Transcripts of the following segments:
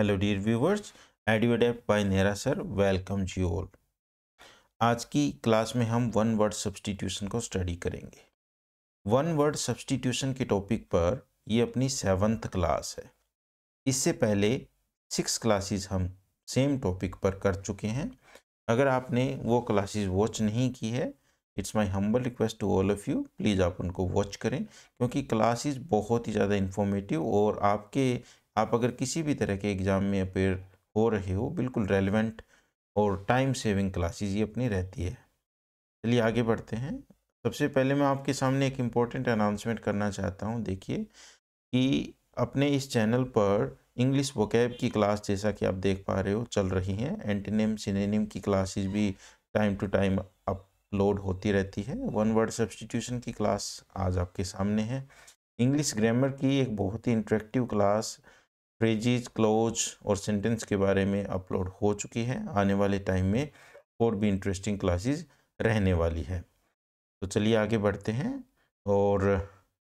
hello dear viewers एडिवेडेप by Nehra sir welcome जी all आज की क्लास में हम वन वर्ड सब्सटीट्यूशन को स्टडी करेंगे वन वर्ड सब्सटीट्यूशन के टॉपिक पर ये अपनी सेवन्थ क्लास है इससे पहले सिक्स क्लासेस हम सेम टॉपिक पर कर चुके हैं अगर आपने वो क्लासेस वॉच नहीं की है it's my humble request to all of you please आप उनको वॉच करें क्योंकि क्लासेस बहुत ही ज़्यादा इन्फॉर्मेटिव और आपके आप अगर किसी भी तरह के एग्ज़ाम में अपेयर हो रहे हो बिल्कुल रेलिवेंट और टाइम सेविंग क्लासेस ये अपनी रहती है चलिए आगे बढ़ते हैं सबसे पहले मैं आपके सामने एक इम्पॉर्टेंट अनाउंसमेंट करना चाहता हूँ देखिए कि अपने इस चैनल पर इंग्लिश वोकैब की क्लास जैसा कि आप देख पा रहे हो चल रही हैं एंटीनेम सिनेम की क्लासेस भी टाइम टू टाइम अपलोड होती रहती है वन वर्ड सब्सटीट्यूशन की क्लास आज आपके सामने है इंग्लिश ग्रामर की एक बहुत ही इंट्रेक्टिव क्लास फ्रेजिज क्लोज और सेंटेंस के बारे में अपलोड हो चुकी है आने वाले टाइम में और भी इंटरेस्टिंग क्लासेस रहने वाली है तो चलिए आगे बढ़ते हैं और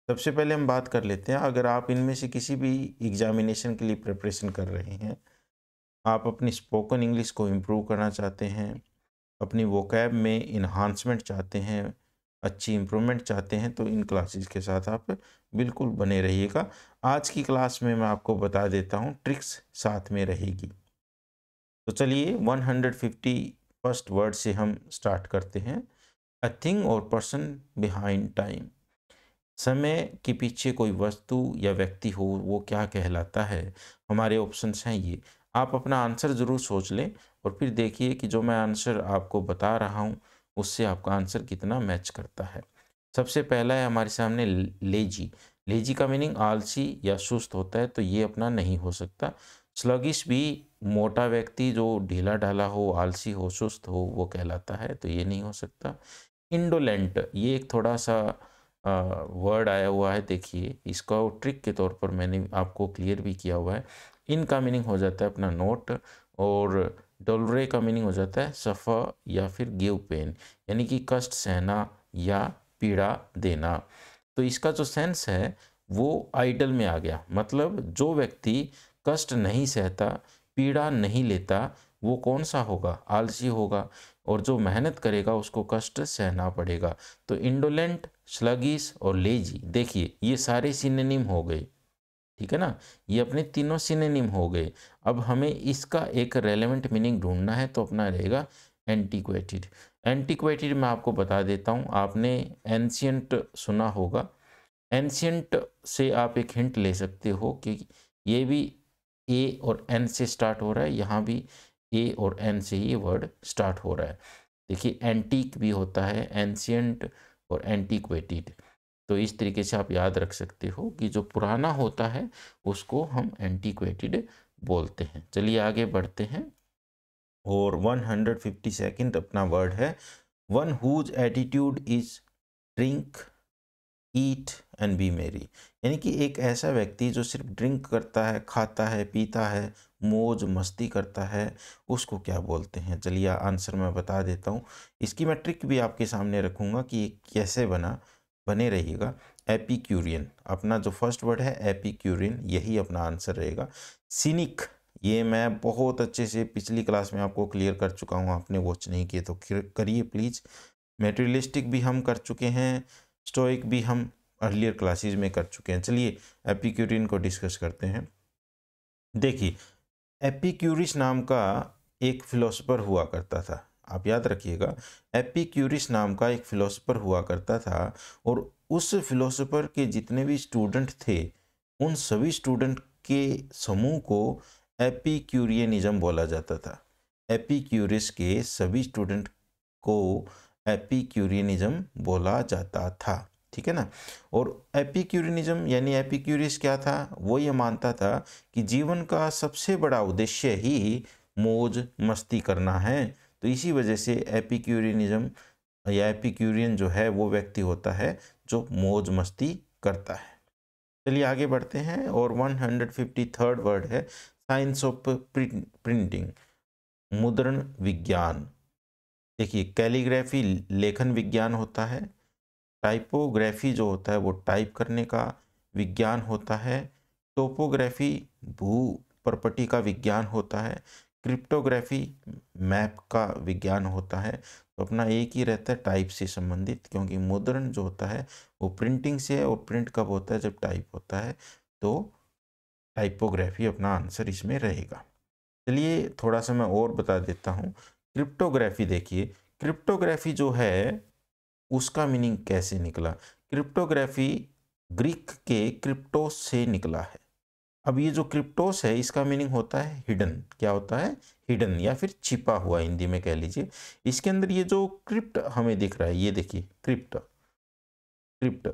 सबसे पहले हम बात कर लेते हैं अगर आप इनमें से किसी भी एग्जामिनेशन के लिए प्रिपरेशन कर रहे हैं आप अपनी स्पोकन इंग्लिश को इम्प्रूव करना चाहते हैं अपनी वोकैब में इन्हांसमेंट चाहते हैं अच्छी इम्प्रूवमेंट चाहते हैं तो इन क्लासेज के साथ आप बिल्कुल बने रहिएगा आज की क्लास में मैं आपको बता देता हूँ ट्रिक्स साथ में रहेगी तो चलिए 150 फर्स्ट वर्ड से हम स्टार्ट करते हैं अ थिंग और पर्सन बिहाइंड टाइम समय के पीछे कोई वस्तु या व्यक्ति हो वो क्या कहलाता है हमारे ऑप्शंस हैं ये आप अपना आंसर ज़रूर सोच लें और फिर देखिए कि जो मैं आंसर आपको बता रहा हूँ उससे आपका आंसर कितना मैच करता है सबसे पहला है हमारे सामने लेजी लेजी का मीनिंग आलसी या सुस्त होता है तो ये अपना नहीं हो सकता स्लगिश भी मोटा व्यक्ति जो ढीला ढाला हो आलसी हो सुस्त हो वो कहलाता है तो ये नहीं हो सकता इंडोलेंट ये एक थोड़ा सा वर्ड आया हुआ है देखिए इसका ट्रिक के तौर पर मैंने आपको क्लियर भी किया हुआ है इनका मीनिंग हो जाता है अपना नोट और डोलरे का मीनिंग हो जाता है सफ़र या फिर गिव पेन यानी कि कष्ट सहना या पीड़ा देना तो इसका जो सेंस है वो आइडल में आ गया मतलब जो व्यक्ति कष्ट नहीं सहता पीड़ा नहीं लेता वो कौन सा होगा आलसी होगा और जो मेहनत करेगा उसको कष्ट सहना पड़ेगा तो इंडोलेंट स्लगिस और लेजी देखिए ये सारे सिनेनिम हो गए ठीक है ना ये अपने तीनों सिनेनिम हो गए अब हमें इसका एक रेलिवेंट मीनिंग ढूंढना है तो अपना रहेगा एंटीक्वेटेड एंटीक्वेटेड मैं आपको बता देता हूँ आपने एंशियंट सुना होगा एंशियंट से आप एक हिंट ले सकते हो कि ये भी ए और एन से स्टार्ट हो रहा है यहाँ भी ए और एन से ही वर्ड स्टार्ट हो रहा है देखिए एंटीक भी होता है एंशियंट और एंटीक्वेटेड तो इस तरीके से आप याद रख सकते हो कि जो पुराना होता है उसको हम एंटीक्वेटेड बोलते हैं चलिए आगे बढ़ते हैं और 150 सेकंड अपना वर्ड है one whose attitude is drink eat and be merry यानी कि एक ऐसा व्यक्ति जो सिर्फ ड्रिंक करता है खाता है पीता है मौज मस्ती करता है उसको क्या बोलते हैं चलिए आंसर मैं बता देता हूँ इसकी मैं ट्रिक भी आपके सामने रखूँगा कि ये कैसे बना बने रहिएगा एपिक्यूरियन अपना जो फर्स्ट वर्ड है एपिक्यूरियन यही अपना आंसर रहेगा सीनिक ये मैं बहुत अच्छे से पिछली क्लास में आपको क्लियर कर चुका हूँ आपने वॉच नहीं किए तो करिए प्लीज़ मेटेरियलिस्टिक भी हम कर चुके हैं स्टोइक भी हम अर्लियर क्लासेज में कर चुके हैं चलिए एपिक्यूरियन को डिस्कस करते हैं देखिए एपिक्यूरिस नाम का एक फिलोसफर हुआ करता था आप याद रखिएगा एपिक्यूरिस नाम का एक फ़िलोसोफर हुआ करता था और उस फिलोसोफर के जितने भी स्टूडेंट थे उन सभी स्टूडेंट के समूह को एपिक्यूरियनिज्म बोला जाता था एपिक्यूरिस के सभी स्टूडेंट को एपिक्यूरियनिज्म बोला जाता था ठीक है ना और एपिक्यूरिनिज्म यानी एपिक्यूरिस क्या था वो ये मानता था कि जीवन का सबसे बड़ा उद्देश्य ही मौज मस्ती करना है तो इसी वजह से एपिक्यूरियनिज्म या एपिक्यूरियन जो है वो व्यक्ति होता है जो मौज मस्ती करता है चलिए आगे बढ़ते हैं और थर्ड वर्ड है साइंस ऑफ प्रिंटिंग मुद्रण विज्ञान देखिए कैलीग्राफी लेखन विज्ञान होता है टाइपोग्राफी जो होता है वो टाइप करने का विज्ञान होता है टोपोग्राफी भू प्रपर्टी का विज्ञान होता है क्रिप्टोग्राफी मैप का विज्ञान होता है तो अपना एक ही रहता है टाइप से संबंधित क्योंकि मुद्रण जो होता है वो प्रिंटिंग से है और प्रिंट कब होता है जब टाइप होता है तो टाइपोग्राफी अपना आंसर इसमें रहेगा चलिए थोड़ा सा मैं और बता देता हूँ क्रिप्टोग्राफी देखिए क्रिप्टोग्राफी जो है उसका मीनिंग कैसे निकला क्रिप्टोग्राफी ग्रीक के क्रिप्टो से निकला है अब ये जो क्रिप्टोस है इसका मीनिंग होता है हिडन क्या होता है हिडन या फिर छिपा हुआ हिंदी में कह लीजिए इसके अंदर ये जो क्रिप्ट हमें दिख रहा है ये देखिए क्रिप्ट क्रिप्ट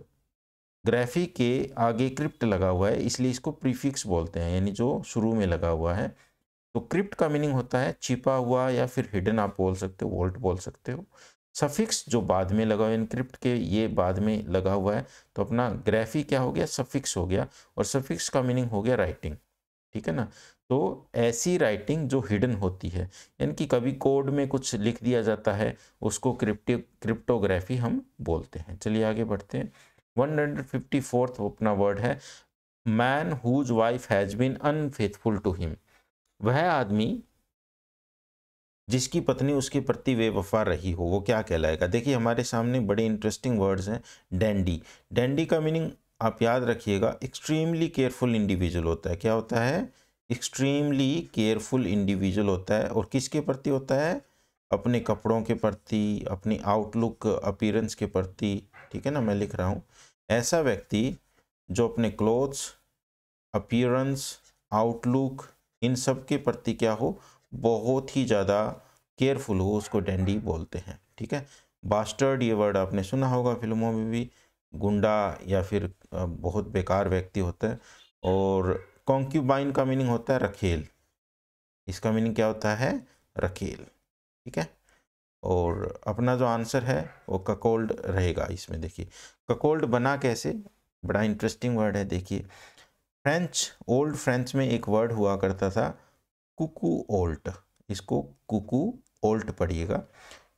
ग्राफी के आगे क्रिप्ट लगा हुआ है इसलिए इसको प्रीफिक्स बोलते हैं यानी जो शुरू में लगा हुआ है तो क्रिप्ट का मीनिंग होता है छिपा हुआ या फिर हिडन आप बोल सकते हो वोल्ट बोल सकते हो सफिक्स जो बाद में लगा हुआ इनक्रिप्ट के ये बाद में लगा हुआ है तो अपना ग्राफी क्या हो गया सफिक्स हो गया और सफिक्स का मीनिंग हो गया राइटिंग ठीक है ना तो ऐसी राइटिंग जो हिडन होती है यानी कि कभी कोड में कुछ लिख दिया जाता है उसको क्रिप्टि क्रिप्टोग्राफी हम बोलते हैं चलिए आगे बढ़ते हैं वन हंड्रेड फिफ्टी फोर्थ अपना वर्ड है man whose wife has been unfaithful to him वह आदमी जिसकी पत्नी उसके प्रति बेवफा रही हो वो क्या कहलाएगा देखिए हमारे सामने बड़े इंटरेस्टिंग वर्ड्स हैं डैंडी डैंडी का मीनिंग आप याद रखिएगा एक्सट्रीमली केयरफुल इंडिविजुअल होता है क्या होता है एक्सट्रीमली केयरफुल इंडिविजुअल होता है और किसके प्रति होता है अपने कपड़ों के प्रति अपनी आउटलुक अपीरेंस के प्रति ठीक है ना मैं लिख रहा हूँ ऐसा व्यक्ति जो अपने क्लोथ्स अपीरेंस आउटलुक इन सब के प्रति क्या हो बहुत ही ज़्यादा केयरफुल हो उसको डैंडी बोलते हैं ठीक है बास्टर्ड ये वर्ड आपने सुना होगा फिल्मों में भी गुंडा या फिर बहुत बेकार व्यक्ति होता है और कॉन्क्यूबाइन का मीनिंग होता है रखेल इसका मीनिंग क्या होता है रखेल ठीक है और अपना जो आंसर है वो ककोल्ड रहेगा इसमें देखिए ककोल्ड बना कैसे बड़ा इंटरेस्टिंग वर्ड है देखिए फ्रेंच ओल्ड फ्रेंच में एक वर्ड हुआ करता था कुकू ओल्ट इसको कुकू ओल्ट पढ़िएगा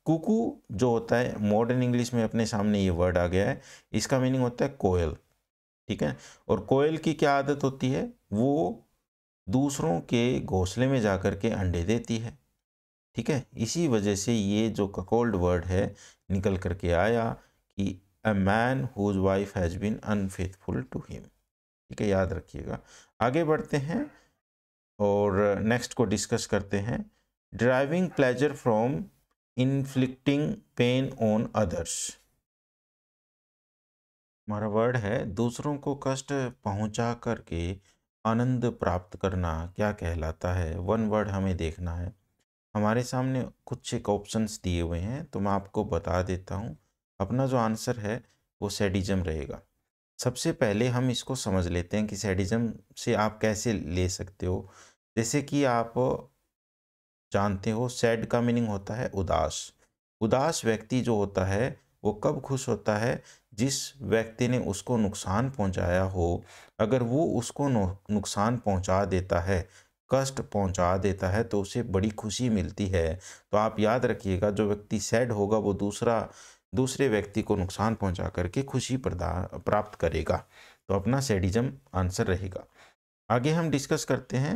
कुकू जो होता है मॉडर्न इंग्लिश में अपने सामने ये वर्ड आ गया है इसका मीनिंग होता है कोयल ठीक है और कोयल की क्या आदत होती है वो दूसरों के घोंसले में जा कर के अंडे देती है ठीक है इसी वजह से ये जो ककोल्ड वर्ड है निकल कर के आया कि a man whose wife has been unfaithful to him ठीक है याद रखिएगा आगे बढ़ते हैं और नेक्स्ट को डिस्कस करते हैं driving pleasure from inflicting pain on others हमारा वर्ड है दूसरों को कष्ट पहुंचा करके आनंद प्राप्त करना क्या कहलाता है वन वर्ड हमें देखना है हमारे सामने कुछ एक ऑप्शंस दिए हुए हैं तो मैं आपको बता देता हूँ अपना जो आंसर है वो सेडिजम रहेगा सबसे पहले हम इसको समझ लेते हैं कि सैडिज़म से आप कैसे ले सकते हो जैसे कि आप जानते हो सैड का मीनिंग होता है उदास उदास व्यक्ति जो होता है वो कब खुश होता है जिस व्यक्ति ने उसको नुकसान पहुंचाया हो अगर वो उसको नुकसान पहुंचा देता है कष्ट पहुंचा देता है तो उसे बड़ी खुशी मिलती है तो आप याद रखिएगा जो व्यक्ति सैड होगा वो दूसरा दूसरे व्यक्ति को नुकसान पहुंचा करके खुशी प्राप्त करेगा तो अपना सेडिज्म आंसर रहेगा आगे हम डिस्कस करते हैं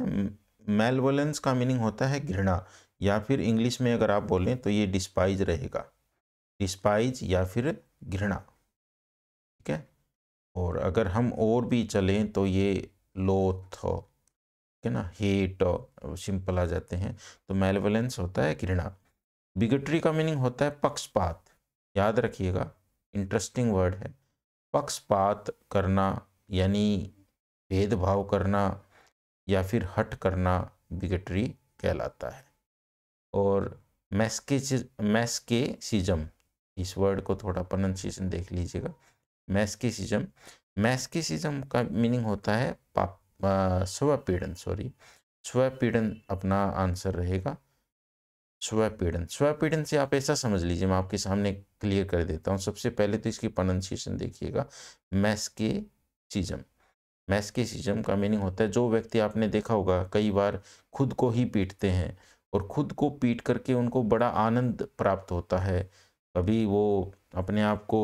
मेलवलेंस का मीनिंग होता है घृणा या फिर इंग्लिश में अगर आप बोलें तो ये डिस्पाइज रहेगा डिस्पाइज या फिर घृणा ठीक है और अगर हम और भी चलें तो ये लोथ ठीक है ना हेट सिंपल आ जाते हैं तो मेलवलेंस होता है घृणा बिगट्री का मीनिंग होता है पक्षपात याद रखिएगा इंटरेस्टिंग वर्ड है पक्षपात करना यानी भेदभाव करना या फिर हट करना बिगटरी कहलाता है और मैस्केज मैस्केसिज्म इस वर्ड को थोड़ा प्रोनाउंसिएशन देख लीजिएगा मैस्केसिज्म मैस्केसिज्म का मीनिंग होता है पाप स्वपीड़न सॉरी स्वपीड़न अपना आंसर रहेगा स्वपीड़न स्वपीड़न से आप ऐसा समझ लीजिए मैं आपके सामने क्लियर कर देता हूँ सबसे पहले तो इसकी प्रोनाउंसिएशन देखिएगा मैस्के सीजम मैस्के सीजम का मीनिंग होता है जो व्यक्ति आपने देखा होगा कई बार खुद को ही पीटते हैं और खुद को पीट करके उनको बड़ा आनंद प्राप्त होता है कभी वो अपने आप को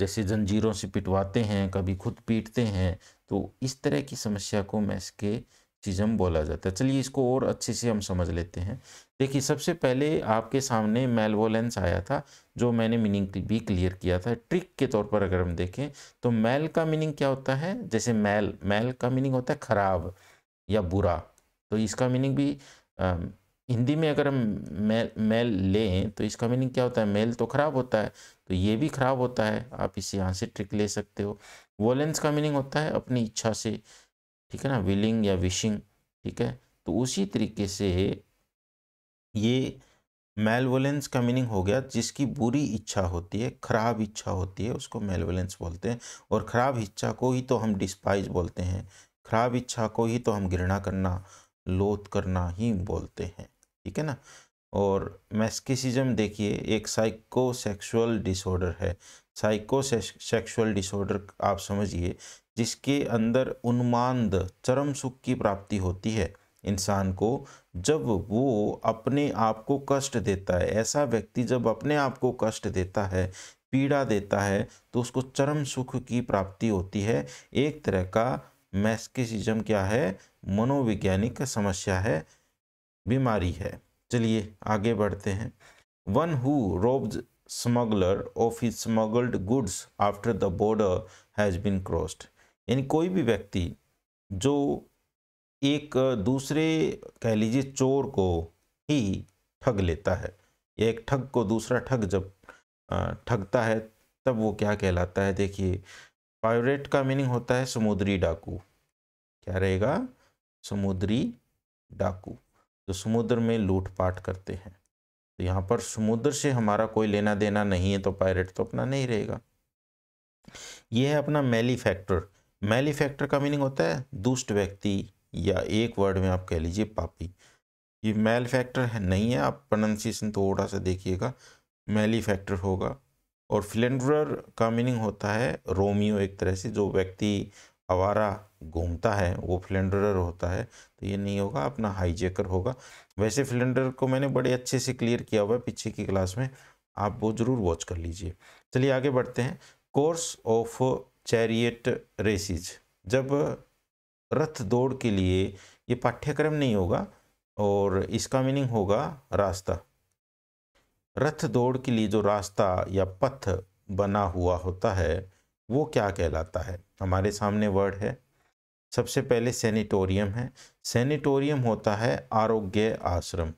जैसे जंजीरों से पिटवाते हैं कभी खुद पीटते हैं तो इस तरह की समस्या को मैस्के सीजम बोला जाता है चलिए इसको और अच्छे से हम समझ लेते हैं देखिए सबसे पहले आपके सामने मेलवोलेंस आया था जो मैंने मीनिंग भी क्लियर किया था ट्रिक के तौर पर अगर हम देखें तो मैल का मीनिंग क्या होता है जैसे मैल मैल का मीनिंग होता है खराब या बुरा तो इसका मीनिंग भी आ, हिंदी में अगर हम मेल मेल लें तो इसका मीनिंग क्या होता है मेल तो ख़राब होता है तो ये भी ख़राब होता है आप इसे यहाँ से ट्रिक ले सकते हो वोलेंस का मीनिंग होता है अपनी इच्छा से ठीक है ना विलिंग या विशिंग ठीक है तो उसी तरीके से ये मेलवलेंस का मीनिंग हो गया जिसकी बुरी इच्छा होती है खराब इच्छा होती है उसको मेलवलेंस बोलते हैं और खराब इच्छा को ही तो हम डिस्पाइज बोलते हैं खराब इच्छा को ही तो हम घृणा करना लोथ करना ही बोलते हैं ठीक है ना और मैस्किसिज्म देखिए एक साइको डिसऑर्डर है साइको सेक्शुअल डिसऑर्डर आप समझिए जिसके अंदर उन्माद चरम सुख की प्राप्ति होती है इंसान को जब वो अपने आप को कष्ट देता है ऐसा व्यक्ति जब अपने आप को कष्ट देता है पीड़ा देता है तो उसको चरम सुख की प्राप्ति होती है एक तरह का मैस्किसिज्म क्या है मनोवैज्ञानिक समस्या है बीमारी है चलिए आगे बढ़ते हैं one who robs smuggler of he smuggled goods after the border has been crossed यानी कोई भी व्यक्ति जो एक दूसरे कह लीजिए चोर को ही ठग लेता है एक ठग को दूसरा ठग जब ठगता है तब वो क्या कहलाता है देखिए पायरेट का मीनिंग होता है समुद्री डाकू क्या रहेगा समुद्री डाकू जो समुद्र में लूटपाट करते हैं तो यहाँ पर समुद्र से हमारा कोई लेना देना नहीं है तो पायरेट तो अपना नहीं रहेगा यह है अपना मैली फैक्टर मैली फैक्टर का मीनिंग होता है दुष्ट व्यक्ति या एक वर्ड में आप कह लीजिए पापी ये मेल फैक्टर है नहीं है आप प्रोनाउंसिएशन थोड़ा सा देखिएगा मेली फैक्टर होगा और फिलेंडर का मीनिंग होता है रोमियो एक तरह से जो व्यक्ति आवारा घूमता है वो फिलेंडर होता है तो ये नहीं होगा अपना हाईजेकर होगा वैसे फिलेंडर को मैंने बड़े अच्छे से क्लियर किया हुआ है पीछे की क्लास में आप वो ज़रूर वॉच कर लीजिए चलिए आगे बढ़ते हैं कोर्स ऑफ चैरियट रेसिज जब रथ दौड़ के लिए ये पाठ्यक्रम नहीं होगा और इसका मीनिंग होगा रास्ता रथ दौड़ के लिए जो रास्ता या पथ बना हुआ होता है वो क्या कहलाता है हमारे सामने वर्ड है सबसे पहले सेनेटोरियम है सेनेटोरियम होता है आरोग्य आश्रम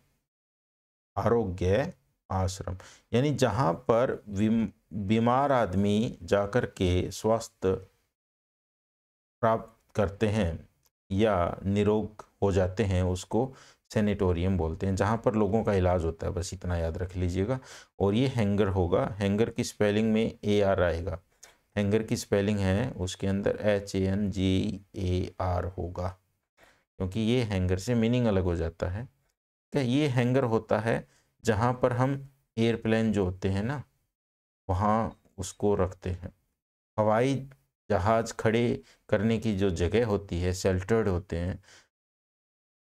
आरोग्य आश्रम यानी जहाँ पर बीमार आदमी जाकर के स्वास्थ्य प्राप्त करते हैं या निरोग हो जाते हैं उसको सेनेटोरियम बोलते हैं जहाँ पर लोगों का इलाज होता है बस इतना याद रख लीजिएगा और ये हैंगर होगा हैंगर की स्पेलिंग में ए आर आएगा हैंगर की स्पेलिंग है उसके अंदर H A N G A R होगा क्योंकि ये हैंगर से मीनिंग अलग हो जाता है क्या ये हैंगर होता है जहाँ पर हम एयरप्लेन जो होते हैं ना वहाँ उसको रखते हैं हवाई जहाज़ खड़े करने की जो जगह होती है शेल्टर्ड होते हैं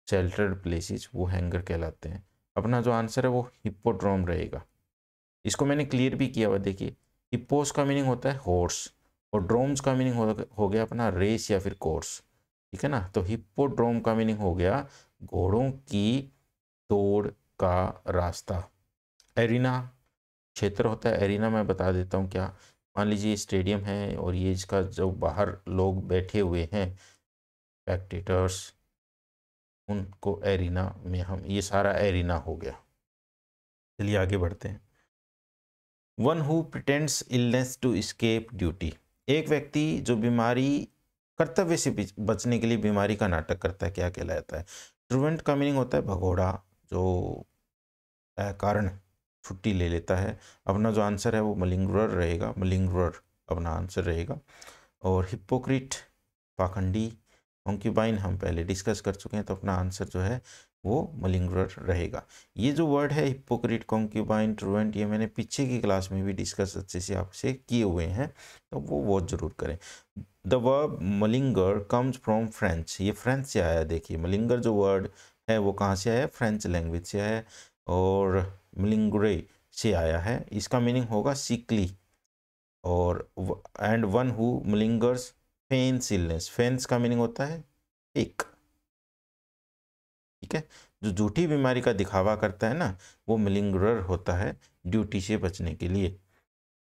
शेल्टर्ड प्लेसेस वो हैंगर कहलाते हैं अपना जो आंसर है वो हिप्पोड्रोम रहेगा इसको मैंने क्लियर भी किया हुआ देखिए हिप्पोस का मीनिंग होता है हॉर्स और ड्रोम्स का मीनिंग हो, हो गया अपना रेस या फिर कोर्स ठीक है ना तो हिप्पोड्रोम का मीनिंग हो गया घोड़ों की दौड़ का रास्ता एरिना क्षेत्र होता है एरिना मैं बता देता हूँ क्या मान लीजिए स्टेडियम है और ये इसका जो बाहर लोग बैठे हुए हैं स्पेक्टेटर्स उनको एरिना में हम ये सारा एरिना हो गया चलिए आगे बढ़ते हैं one who pretends illness to escape duty एक व्यक्ति जो बीमारी कर्तव्य से बचने के लिए बीमारी का नाटक करता है क्या कहलाता है ट्रुवेंट का मीनिंग होता है भगोड़ा जो कारण छुट्टी ले लेता है अपना जो आंसर है वो मलिंगुरर रहेगा मलिंगुरर अपना आंसर रहेगा और हिप्पोक्रिट पाखंडी ऑंक्यूबाइन हम पहले डिस्कस कर चुके हैं तो अपना आंसर जो है वो मलिंगुरर रहेगा ये जो वर्ड है हिप्पोक्रिट कॉन्क्यूबाइन ट्रूवेंट ये मैंने पीछे की क्लास में भी डिस्कस अच्छे से आपसे किए हुए हैं तो वो वो जरूर करें the verb malinger comes from French ये फ्रेंच से आया देखिए मलिंगर जो वर्ड है वो कहाँ से आया फ्रेंच लैंग्वेज से आया और मिलिंगुरे से आया है इसका मीनिंग होगा सिकली और and one who malingers feigns illness feigns का मीनिंग होता है एक ठीक है जो झूठी बीमारी का दिखावा करता है ना वो मिलिंगर होता है ड्यूटी से बचने के लिए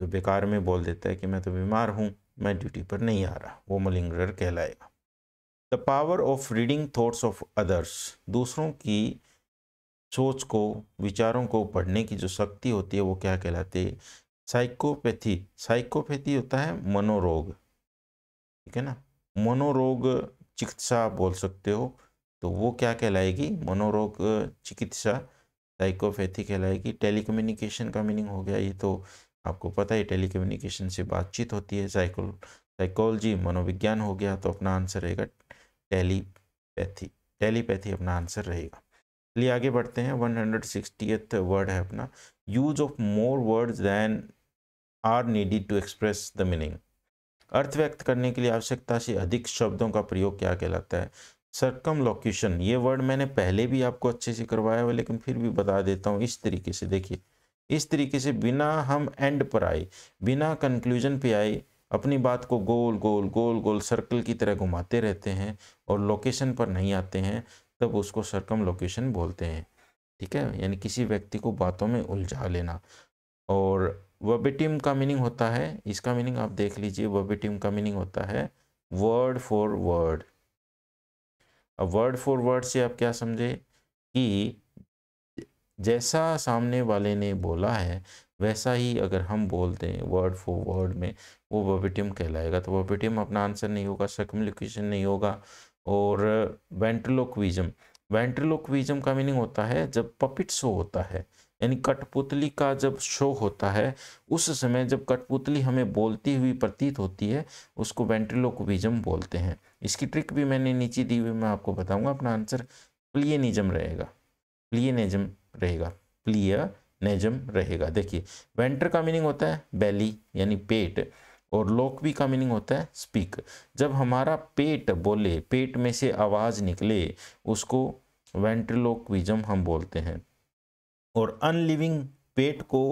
जो बेकार में बोल देता है कि मैं तो बीमार हूँ मैं ड्यूटी पर नहीं आ रहा वो मलिंगर कहलाएगा the power of reading thoughts of others दूसरों की सोच को विचारों को पढ़ने की जो शक्ति होती है वो क्या कहलाती है साइकोपैथी साइकोपैथी होता है मनोरोग ठीक है ना मनोरोग चिकित्सा बोल सकते हो तो वो क्या कहलाएगी मनोरोग चिकित्सा साइकोपैथी कहलाएगी टेलीकम्युनिकेशन का मीनिंग हो गया ये तो आपको पता है टेलीकम्युनिकेशन से बातचीत होती है साइको साइकोलॉजी मनोविज्ञान हो गया तो अपना आंसर रहेगा टेलीपैथी टेलीपैथी अपना आंसर रहेगा लिए आगे बढ़ते हैं वन हंड्रेड वर्ड है अपना use of more words than are needed to express the meaning अर्थ व्यक्त करने के लिए आवश्यकता से अधिक शब्दों का प्रयोग क्या कहलाता है सरकम लोक्यूशन ये वर्ड मैंने पहले भी आपको अच्छे से करवाया हुआ लेकिन फिर भी बता देता हूँ इस तरीके से देखिए इस तरीके से बिना हम एंड पर आए बिना कंक्लूजन पे आए अपनी बात को गोल गोल गोल गोल सर्कल की तरह घुमाते रहते हैं और लोकेशन पर नहीं आते हैं तब उसको सरकम लोकेशन बोलते हैं ठीक है यानी किसी व्यक्ति को बातों में उलझा लेना और वबिटिम का मीनिंग होता है इसका मीनिंग आप देख लीजिए वबिटिम का मीनिंग होता है वर्ड फॉर वर्ड अब वर्ड फॉर वर्ड से आप क्या समझे कि जैसा सामने वाले ने बोला है वैसा ही अगर हम बोलते हैं वर्ड फॉर वर्ड में वो वबिटिम कहलाएगा तो वर्बिटिम अपना आंसर नहीं होगा लोकेशन नहीं होगा और वेंट्रलोक्विजम वेंट्रिलोक्विजम का मीनिंग होता है जब पपिट शो होता है यानी कठपुतली का जब शो होता है उस समय जब कठपुतली हमें बोलती हुई प्रतीत होती है उसको वेंट्रिलोक्विजम बोलते हैं इसकी ट्रिक भी मैंने नीचे दी हुई मैं आपको बताऊंगा अपना आंसर प्लियनिजम रहेगा प्लियनिजम रहेगा प्लियनिजम रहेगा देखिए वेंट्र का मीनिंग होता है बेली यानी पेट और लोकवी का मीनिंग होता है स्पीक जब हमारा पेट बोले पेट में से आवाज़ निकले उसको वेंट्रिलोक्विजम हम बोलते हैं और अनलिविंग पेट को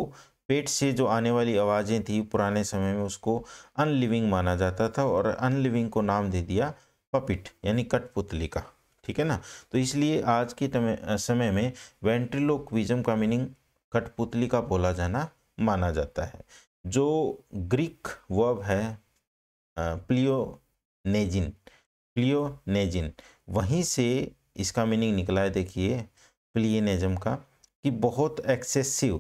पेट से जो आने वाली आवाज़ें थी पुराने समय में उसको अनलिविंग माना जाता था और अनलिविंग को नाम दे दिया पपिट यानी कठपुतली का ठीक है ना तो इसलिए आज के समय में वेंट्रिलोक्विजम का मीनिंग कठपुतली का बोला जाना माना जाता है जो ग्रीक वर्ब है प्लियोनेजिन प्लियोनेजिन वहीं से इसका मीनिंग निकला है देखिए प्लियनिज्म का कि बहुत एक्सेसिव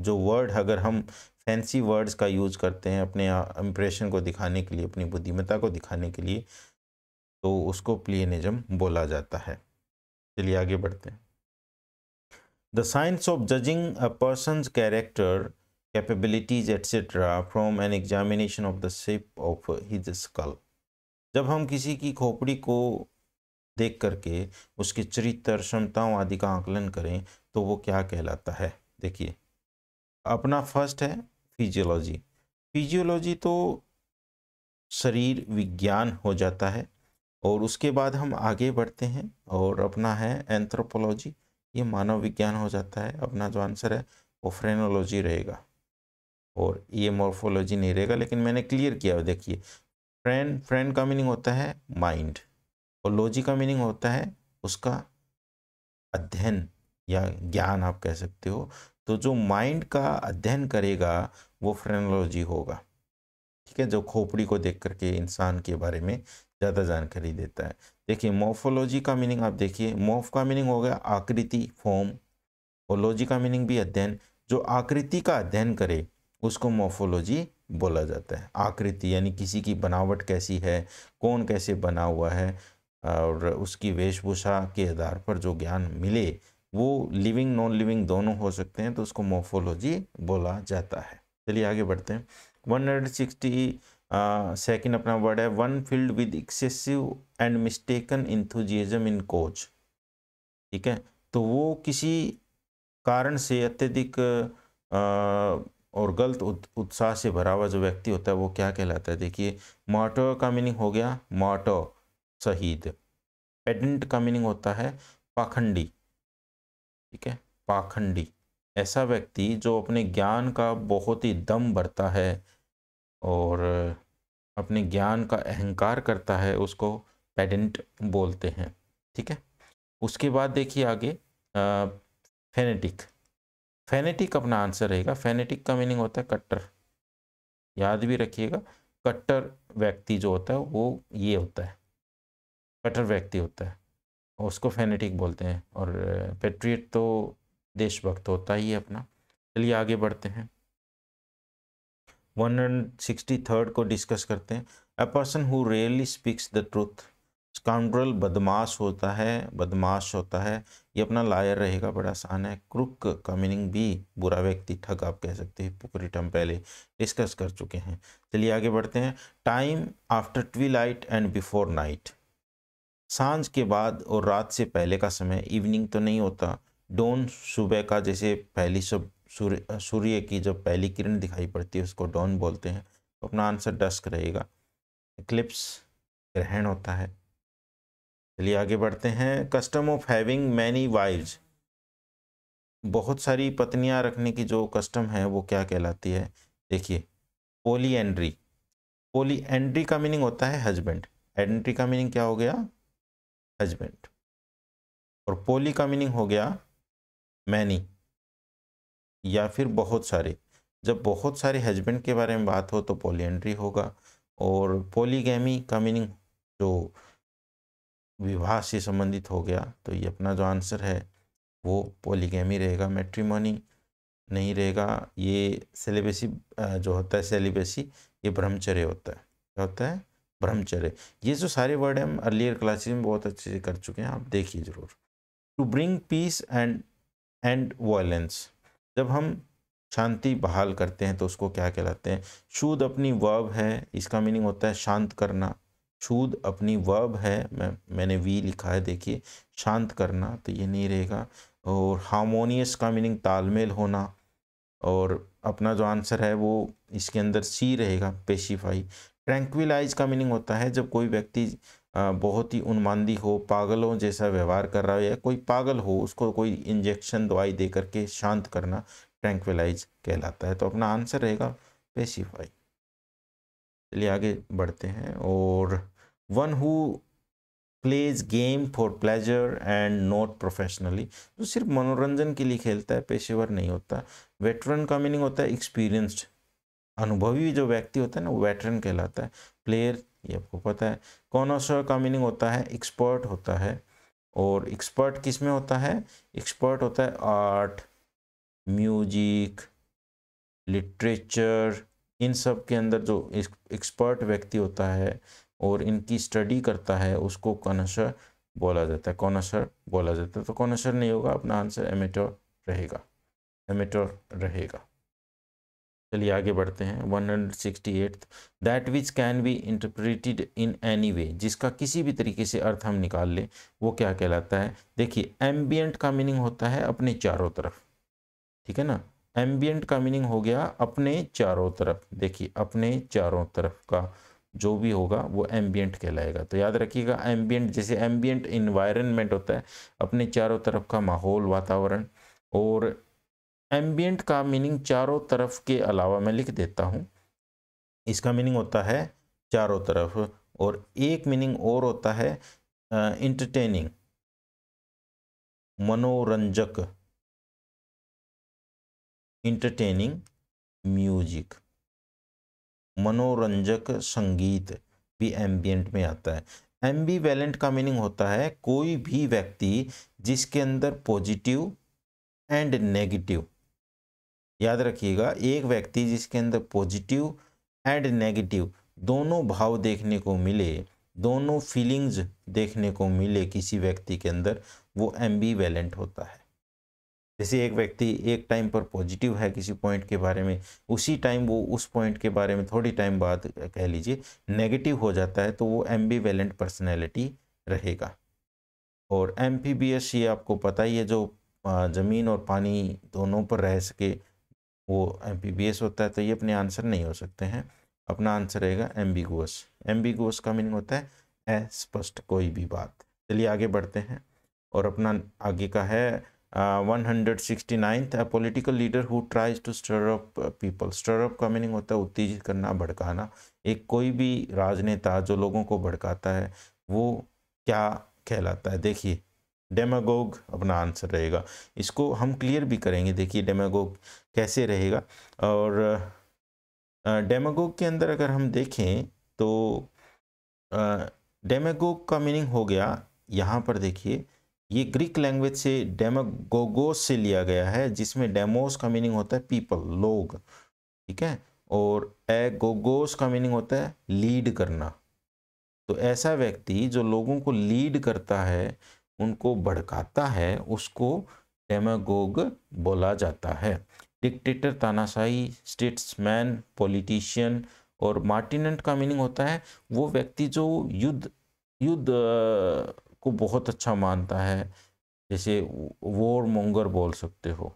जो वर्ड अगर हम फैंसी वर्ड्स का यूज करते हैं अपने इम्प्रेशन को दिखाने के लिए अपनी बुद्धिमत्ता को दिखाने के लिए तो उसको प्लियनिज्म बोला जाता है चलिए आगे बढ़ते हैं the science of judging a person's character capabilities etcetera from an examination of the shape of his skull जब हम किसी की खोपड़ी को देख करके उसके चरित्र क्षमताओं आदि का आकलन करें तो वो क्या कहलाता है देखिए अपना फर्स्ट है फिजियोलॉजी फिजियोलॉजी तो शरीर विज्ञान हो जाता है और उसके बाद हम आगे बढ़ते हैं और अपना है एंथ्रोपोलॉजी ये मानव विज्ञान हो जाता है अपना जो आंसर है वो फ्रेनोलॉजी रहेगा और ये मोर्फोलॉजी नहीं रहेगा लेकिन मैंने क्लियर किया देखिए फ्रेंड फ्रेंड का मीनिंग होता है माइंड और लॉजी का मीनिंग होता है उसका अध्ययन या ज्ञान आप कह सकते हो तो जो माइंड का अध्ययन करेगा वो फ्रेनोलॉजी होगा ठीक है जो खोपड़ी को देख करके इंसान के बारे में ज़्यादा जानकारी देता है देखिए मोफोलॉजी का मीनिंग आप देखिए मोफ का मीनिंग हो गया आकृति फॉर्म और लॉजी का मीनिंग भी अध्ययन जो आकृति का अध्ययन करे उसको मोफोलॉजी बोला जाता है आकृति यानी किसी की बनावट कैसी है कौन कैसे बना हुआ है और उसकी वेशभूषा के आधार पर जो ज्ञान मिले वो लिविंग नॉन लिविंग दोनों हो सकते हैं तो उसको मोफोलॉजी बोला जाता है चलिए आगे बढ़ते हैं वन हंड्रेड सिक्सटी सेकेंड अपना वर्ड है one filled with excessive and mistaken enthusiasm in coach ठीक है तो वो किसी कारण से अत्यधिक और गलत उत्साह से भरा हुआ जो व्यक्ति होता है वो क्या कहलाता है देखिए मोटो का मीनिंग हो गया मोटो शहीद पेडेंट का मीनिंग होता है पाखंडी ठीक है पाखंडी ऐसा व्यक्ति जो अपने ज्ञान का बहुत ही दम भरता है और अपने ज्ञान का अहंकार करता है उसको पेडेंट बोलते हैं ठीक है उसके बाद देखिए आगे फेनेटिक फेनेटिक अपना आंसर रहेगा फेनेटिक का मीनिंग होता है कट्टर याद भी रखिएगा कट्टर व्यक्ति जो होता है वो ये होता है कट्टर व्यक्ति होता है उसको फेनेटिक बोलते हैं और पेट्रियट तो देशभक्त होता ही है अपना चलिए आगे बढ़ते हैं वन हंड्रेड सिक्सटी थर्ड को डिस्कस करते हैं a person who really speaks the truth scoundrel बदमाश होता है बदमाश होता है ये अपना लायर रहेगा बड़ा आसान है क्रुक का मीनिंग भी बुरा व्यक्ति ठग आप कह सकते हैं पूरी टर्म पहले डिस्कस कर चुके हैं चलिए आगे बढ़ते हैं time after twilight and before night सांझ के बाद और रात से पहले का समय इवनिंग तो नहीं होता डोन सुबह का जैसे पहली सब सूर्य सूर्य की जब पहली किरण दिखाई पड़ती है उसको डॉन बोलते हैं तो अपना आंसर डस्क रहेगा एक्लिप्स ग्रहण होता है चलिए आगे बढ़ते हैं custom of having many wives बहुत सारी पत्नियां रखने की जो कस्टम है वो क्या कहलाती है देखिए पोली एंड्री पोली एंड्री का मीनिंग होता है हजबेंड एंड्री का मीनिंग क्या हो गया हजबेंड और पोली का मीनिंग हो गया मैनी या फिर बहुत सारे जब बहुत सारे हजबेंड के बारे में बात हो तो पोली एंड्री होगा और पोलीगैमी का मीनिंग जो विवाह से संबंधित हो गया तो ये अपना जो आंसर है वो पोलीगेमी रहेगा मैट्रीमोनी नहीं रहेगा ये सेलिबेसी जो होता है सेलिबेसी ये ब्रह्मचर्य होता है क्या होता है ब्रह्मचर्य ये जो सारे वर्ड हम अर्लियर क्लासेस में बहुत अच्छे से कर चुके हैं आप देखिए ज़रूर to bring peace and end violence जब हम शांति बहाल करते हैं तो उसको क्या कहलाते हैं शूद अपनी वर्ब है इसका मीनिंग होता है शांत करना छूद अपनी वर्ब है मैं मैंने वी लिखा है देखिए शांत करना तो ये नहीं रहेगा और हारमोनियस का मीनिंग तालमेल होना और अपना जो आंसर है वो इसके अंदर सी रहेगा पेशीफाई ट्रैंक्विलाइज का मीनिंग होता है जब कोई व्यक्ति बहुत ही उन्मादी हो पागलों जैसा व्यवहार कर रहा हो या कोई पागल हो उसको कोई इंजेक्शन दवाई दे करके शांत करना ट्रैंक्विलाइज कहलाता है तो अपना आंसर रहेगा पेशीफाई चलिए आगे बढ़ते हैं और one who plays game for pleasure and not professionally जो सिर्फ मनोरंजन के लिए खेलता है पेशेवर नहीं होता वेटरन का मीनिंग होता है एक्सपीरियंस्ड अनुभवी जो व्यक्ति होता है ना वो वेटरन कहलाता है प्लेयर ये आपको पता है सा का मीनिंग होता है एक्सपर्ट होता है और एक्सपर्ट किस में होता है एक्सपर्ट होता है आर्ट म्यूजिक लिटरेचर इन सब के अंदर जो एक्सपर्ट व्यक्ति होता है और इनकी स्टडी करता है उसको कौनसर बोला जाता है कौनसर बोला जाता है तो कौनसर नहीं होगा अपना आंसर एमेटोर रहेगा एमेटोर रहेगा चलिए आगे बढ़ते हैं at that which can be interpreted in any way जिसका किसी भी तरीके से अर्थ हम निकाल लें वो क्या कहलाता है देखिए एम्बियंट का मीनिंग होता है अपने चारों तरफ ठीक है ना एम्बियंट का मीनिंग हो गया अपने चारों तरफ देखिए अपने चारों तरफ का जो भी होगा वो एम्बियंट कहलाएगा तो याद रखिएगा एम्बियंट जैसे एम्बियंट इन्वायरमेंट होता है अपने चारों तरफ का माहौल वातावरण और एम्बियंट का मीनिंग चारों तरफ के अलावा मैं लिख देता हूँ इसका मीनिंग होता है चारों तरफ और एक मीनिंग और होता है इंटरटेनिंग मनोरंजक इंटरटेनिंग म्यूजिक मनोरंजक संगीत भी एम्बियंट में आता है एम्बी वैलेंट का मीनिंग होता है कोई भी व्यक्ति जिसके अंदर पॉजिटिव एंड नेगेटिव याद रखिएगा एक व्यक्ति जिसके अंदर पॉजिटिव एंड नेगेटिव दोनों भाव देखने को मिले दोनों फीलिंग्स देखने को मिले किसी व्यक्ति के अंदर वो एम्बी वैलेंट होता है जैसे एक व्यक्ति एक टाइम पर पॉजिटिव है किसी पॉइंट के बारे में उसी टाइम वो उस पॉइंट के बारे में थोड़ी टाइम बाद कह लीजिए नेगेटिव हो जाता है तो वो एम्बीवेलेंट पर्सनैलिटी रहेगा और एम ये आपको पता ही है जो ज़मीन और पानी दोनों पर रह सके वो एम होता है तो ये अपने आंसर नहीं हो सकते हैं अपना आंसर रहेगा एम्बिगुअस एम्बिगुअस का मीनिंग होता है अस्पष्ट कोई भी बात चलिए आगे बढ़ते हैं और अपना आगे का है uh, 169th a political leader who tries to stir up uh, people stir up का मीनिंग होता है उत्तेजित करना भड़काना एक कोई भी राजनेता जो लोगों को भड़काता है वो क्या कहलाता है देखिए डेमागोग अपना आंसर रहेगा इसको हम क्लियर भी करेंगे देखिए डेमागोग कैसे रहेगा और uh, डेमागोग के अंदर अगर हम देखें तो uh, डेमागोग का मीनिंग हो गया यहाँ पर देखिए ये ग्रीक लैंग्वेज से डेमोगोगोस से लिया गया है जिसमें डेमोस का मीनिंग होता है पीपल लोग ठीक है और एगोगोस का मीनिंग होता है लीड करना तो ऐसा व्यक्ति जो लोगों को लीड करता है उनको भड़काता है उसको डेमोगोग बोला जाता है डिक्टेटर तानाशाही स्टेट्समैन पॉलिटिशियन और मार्टिनेंट का मीनिंग होता है वो व्यक्ति जो युद्ध युद्ध को बहुत अच्छा मानता है जैसे वोर मोंगर बोल सकते हो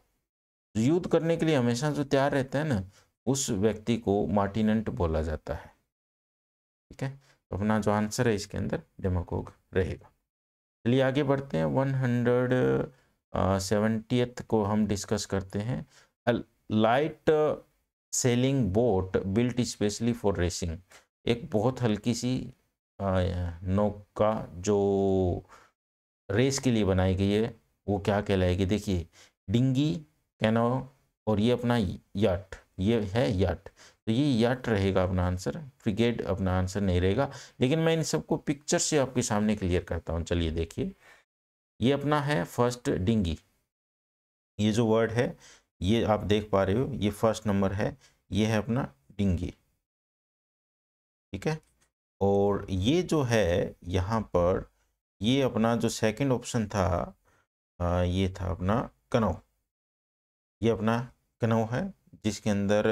तो युद्ध करने के लिए हमेशा जो तैयार रहता है ना उस व्यक्ति को मार्टिनेंट बोला जाता है ठीक है तो अपना जो आंसर है इसके अंदर डेमोकोग रहेगा चलिए आगे बढ़ते हैं वन हंड्रेड सेवेंटी को हम डिस्कस करते हैं light sailing boat built specially for racing एक बहुत हल्की सी नौका जो रेस के लिए बनाई गई है वो क्या कहलाएगी देखिए डिंगी कैनो और ये अपना याट ये है याट तो ये याट रहेगा अपना आंसर फ्रिगेट अपना आंसर नहीं रहेगा लेकिन मैं इन सबको पिक्चर से आपके सामने क्लियर करता हूँ चलिए देखिए ये अपना है फर्स्ट डिंगी ये जो वर्ड है ये आप देख पा रहे हो ये फर्स्ट नंबर है ये है अपना डिंगी ठीक है और ये जो है यहाँ पर ये अपना जो सेकंड ऑप्शन था ये था अपना कनौ ये अपना कनौ है जिसके अंदर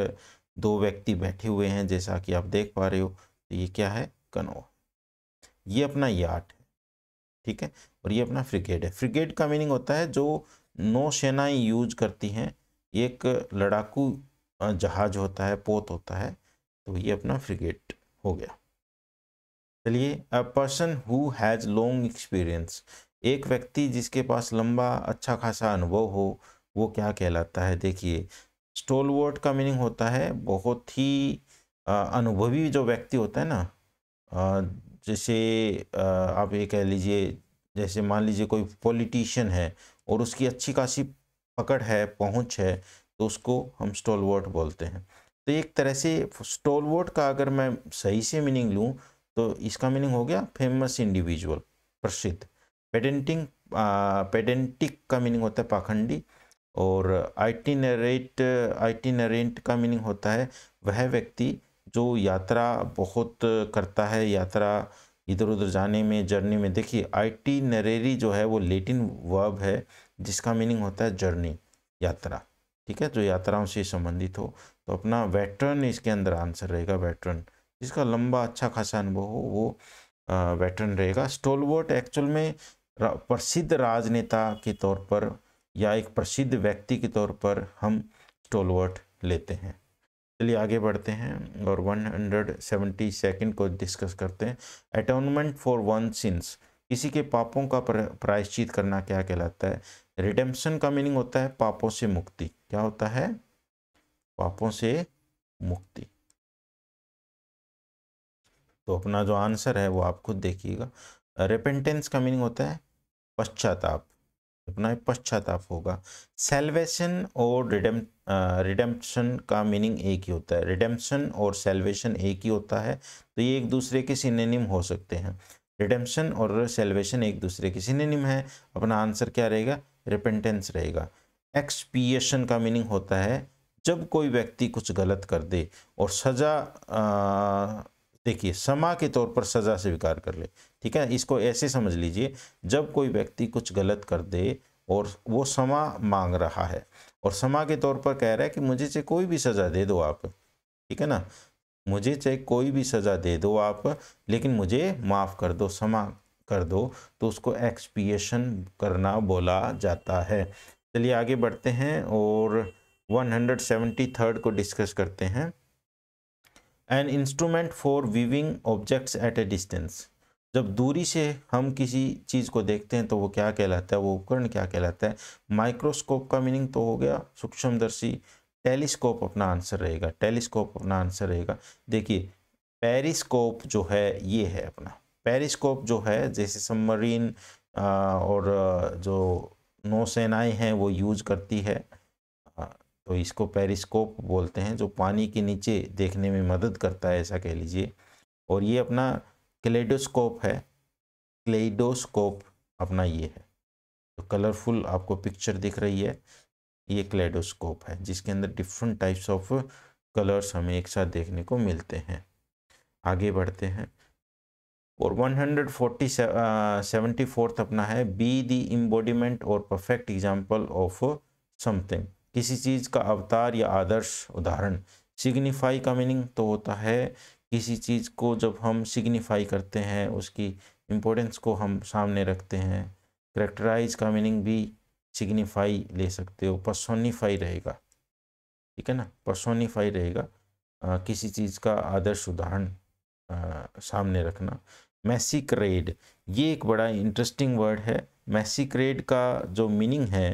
दो व्यक्ति बैठे हुए हैं जैसा कि आप देख पा रहे हो तो ये क्या है कनौ ये अपना याट है ठीक है और ये अपना फ्रिगेट है फ्रिगेट का मीनिंग होता है जो नौ सेनाएं यूज करती हैं एक लड़ाकू जहाज होता है पोत होता है तो ये अपना फ्रिगेट हो गया चलिए a person who has long experience एक व्यक्ति जिसके पास लंबा अच्छा खासा अनुभव हो वो क्या कहलाता है देखिए वर्ड का मीनिंग होता है बहुत ही अनुभवी जो व्यक्ति होता है ना जैसे आप ये कह लीजिए जैसे मान लीजिए कोई पॉलिटिशियन है और उसकी अच्छी खासी पकड़ है पहुंच है तो उसको हम स्टोलवर्ट बोलते हैं तो एक तरह से स्टोलवर्ट का अगर मैं सही से मीनिंग लूँ तो इसका मीनिंग हो गया फेमस इंडिविजुअल प्रसिद्ध पेटेंटिंग पेटेंटिक का मीनिंग होता है पाखंडी और आइटिनरेट आइटिनरेंट का मीनिंग होता है वह व्यक्ति जो यात्रा बहुत करता है यात्रा इधर उधर जाने में जर्नी में देखिए आइटिनरेरी जो है वो लेटिन वर्ब है जिसका मीनिंग होता है जर्नी यात्रा ठीक है जो यात्राओं से संबंधित हो तो अपना वेटरन इसके अंदर आंसर रहेगा वेटरन जिसका लंबा अच्छा खासा अनुभव हो वो वेटरन रहेगा स्टोलवर्ट एक्चुअल में प्रसिद्ध राजनेता के तौर पर या एक प्रसिद्ध व्यक्ति के तौर पर हम स्टोलवर्ट लेते हैं चलिए आगे बढ़ते हैं और वन हंड्रेड सेवेंटी सेकेंड को डिस्कस करते हैं अटोनमेंट फॉर वन सिंस किसी के पापों का प्रायश्चित करना क्या कहलाता है रिडेम्पशन का मीनिंग होता है पापों से मुक्ति क्या होता है पापों से मुक्ति तो अपना जो आंसर है वो आप खुद देखिएगा रिपेंटेंस का मीनिंग होता है पश्चाताप अपना पश्चाताप होगा सेल्वेशन और रिडम रिडम्पन का मीनिंग एक ही होता है रिडम्पन और सेल्वेशन एक ही होता है तो ये एक दूसरे के सिनेनिम हो सकते हैं रिडम्पन और सेल्वेशन एक दूसरे के सिनेनिम है अपना आंसर क्या रहेगा रिपेंटेंस रहेगा एक्सपीएशन का मीनिंग होता है जब कोई व्यक्ति कुछ गलत कर दे और सज़ा देखिए समा के तौर पर सज़ा स्वीकार कर ले ठीक है इसको ऐसे समझ लीजिए जब कोई व्यक्ति कुछ गलत कर दे और वो समा मांग रहा है और समा के तौर पर कह रहा है कि मुझे चाहे कोई भी सज़ा दे दो आप ठीक है ना मुझे चाहे कोई भी सज़ा दे दो आप लेकिन मुझे माफ़ कर दो समा कर दो तो उसको एक्सपिएशन करना बोला जाता है चलिए आगे बढ़ते हैं और वन को डिस्कस करते हैं an instrument for viewing objects at a distance जब दूरी से हम किसी चीज़ को देखते हैं तो वो क्या कहलाता है वो उपकरण क्या कहलाता है माइक्रोस्कोप का मीनिंग तो हो गया सूक्ष्मदर्शी टेलीस्कोप अपना आंसर रहेगा टेलीस्कोप अपना आंसर रहेगा देखिए पेरिस्कोप जो है ये है अपना पेरिस्कोप जो है जैसे सबमरीन और जो नौसेनाएँ हैं वो यूज करती है तो इसको पेरिस्कोप बोलते हैं जो पानी के नीचे देखने में मदद करता है ऐसा कह लीजिए और ये अपना क्लेडोस्कोप है क्लेडोस्कोप अपना ये है तो कलरफुल आपको पिक्चर दिख रही है ये क्लेडोस्कोप है जिसके अंदर डिफरेंट टाइप्स ऑफ कलर्स हमें एक साथ देखने को मिलते हैं आगे बढ़ते हैं और one hundred forty seventy fourth अपना है बी दी इम्बोडीमेंट और परफेक्ट एग्जाम्पल ऑफ समथिंग किसी चीज़ का अवतार या आदर्श उदाहरण सिग्निफाई का मीनिंग तो होता है किसी चीज़ को जब हम सिग्निफाई करते हैं उसकी इम्पोर्टेंस को हम सामने रखते हैं करेक्टराइज का मीनिंग भी सिग्निफाई ले सकते हो पर्सोनीफाई रहेगा ठीक है ना पर्सोनीफाई रहेगा आ, किसी चीज़ का आदर्श उदाहरण सामने रखना मैसिक्रेड ये एक बड़ा इंटरेस्टिंग वर्ड है मैसिक्रेड का जो मीनिंग है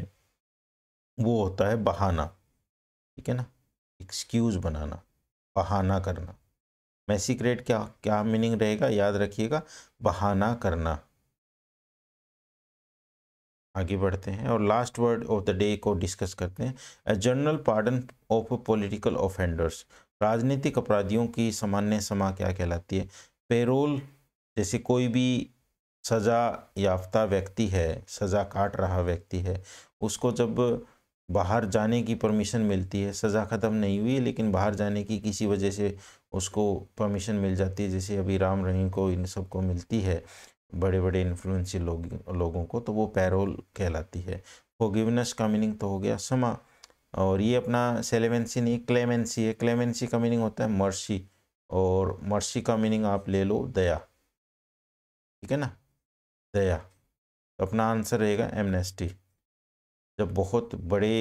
वो होता है बहाना ठीक है ना एक्सक्यूज़ बनाना बहाना करना मैसिक्रेट क्या क्या मीनिंग रहेगा याद रखिएगा बहाना करना आगे बढ़ते हैं और last word of the day को डिस्कस करते हैं a general pardon of political offenders राजनीतिक अपराधियों की सामान्य समा क्या कहलाती है पेरोल जैसे कोई भी सज़ा याफ्ता व्यक्ति है सज़ा काट रहा व्यक्ति है उसको जब बाहर जाने की परमिशन मिलती है सज़ा ख़त्म नहीं हुई लेकिन बाहर जाने की किसी वजह से उसको परमिशन मिल जाती है जैसे अभी राम रहीम को इन सबको मिलती है बड़े बड़े इन्फ्लुंसी लोग लोगों को तो वो पैरोल कहलाती है फोगिवनेस का मीनिंग तो हो गया समा और ये अपना सेलेवेंसी नहीं क्लेमेंसी है क्लेमेंसी का मीनिंग होता है मर्सी और मर्सी का मीनिंग आप ले लो दया ठीक है ना दया तो अपना आंसर रहेगा एमनेस्टी जब बहुत बड़े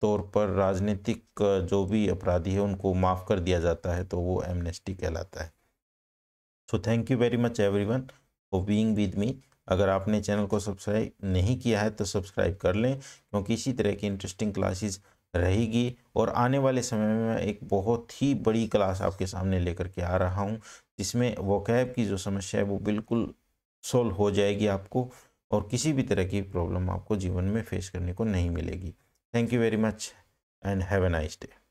तौर पर राजनीतिक जो भी अपराधी है उनको माफ़ कर दिया जाता है तो वो एमनेस्टी कहलाता है so thank you very much everyone for being with me अगर आपने चैनल को सब्सक्राइब नहीं किया है तो सब्सक्राइब कर लें क्योंकि इसी तरह की इंटरेस्टिंग क्लासेस रहेगी और आने वाले समय में मैं एक बहुत ही बड़ी क्लास आपके सामने लेकर के आ रहा हूँ जिसमें वोकैब की जो समस्या है वो बिल्कुल सोल्व हो जाएगी आपको और किसी भी तरह की प्रॉब्लम आपको जीवन में फेस करने को नहीं मिलेगी thank you very much and have a nice day